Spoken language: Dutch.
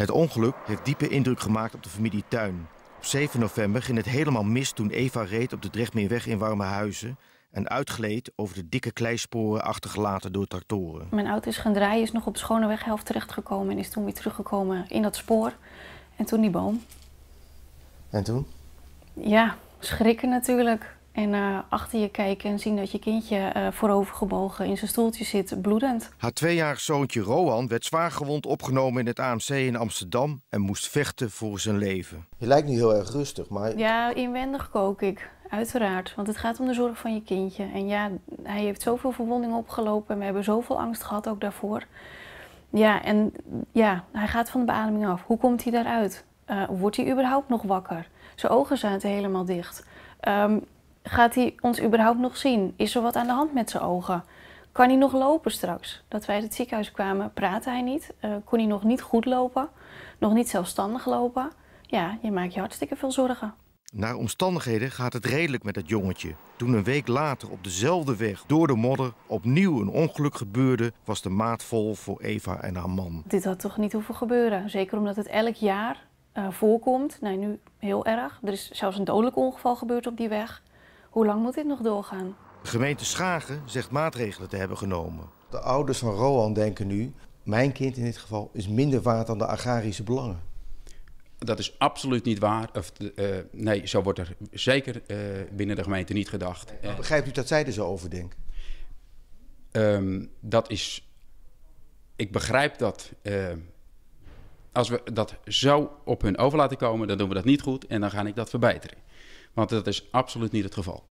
Het ongeluk heeft diepe indruk gemaakt op de familie Tuin. Op 7 november ging het helemaal mis toen Eva reed op de Drechtmeerweg in Warmehuizen en uitgleed over de dikke kleisporen achtergelaten door tractoren. Mijn auto is gaan draaien, is nog op schone weghelft terechtgekomen en is toen weer teruggekomen in dat spoor en toen die boom. En toen? Ja, schrikken natuurlijk. En eh, achter je kijken en zien dat je kindje uh, voorovergebogen in zijn stoeltje zit, bloedend. Haar tweejarig zoontje Rohan werd zwaargewond opgenomen in het AMC in Amsterdam en moest vechten voor zijn leven. Je lijkt niet heel erg rustig, maar. Ja, inwendig kook ik. Uiteraard, want het gaat om de zorg van je kindje. En ja, hij heeft zoveel verwondingen opgelopen en we hebben zoveel angst gehad ook daarvoor. Ja, en ja, hij gaat van de beademing af. Hoe komt hij daaruit? Eh, wordt hij überhaupt nog wakker? Zijn ogen zaten helemaal dicht. Ehm, gaat hij ons überhaupt nog zien? Is er wat aan de hand met zijn ogen? Kan hij nog lopen straks? Dat wij uit het ziekenhuis kwamen, praatte hij niet. Eh, kon hij nog niet goed lopen. Nog niet zelfstandig lopen. Ja, je maakt je hartstikke veel zorgen. Naar omstandigheden gaat het redelijk met dat jongetje. Toen een week later op dezelfde weg door de modder opnieuw een ongeluk gebeurde, was de maat vol voor Eva en haar man. Dit had toch niet hoeven gebeuren? Zeker omdat het elk jaar eh, voorkomt. Nee, nou, nu heel erg. Er is zelfs een dodelijk ongeval gebeurd op die weg. Hoe lang moet dit nog doorgaan? De gemeente Schagen zegt maatregelen te hebben genomen. De ouders van Roan denken nu, mijn kind in dit geval is minder waard dan de agrarische belangen. Dat is absoluut niet waar. Of, eh, nee, zo wordt er zeker eh, binnen de gemeente niet gedacht. Nee, begrijpt u dat zij er zo over denken? Ehm, dat is. Ik begrijp dat. Eh, als we dat zo op hun over laten komen, dan doen we dat niet goed en dan ga ik dat verbeteren. Want dat is absoluut niet het geval.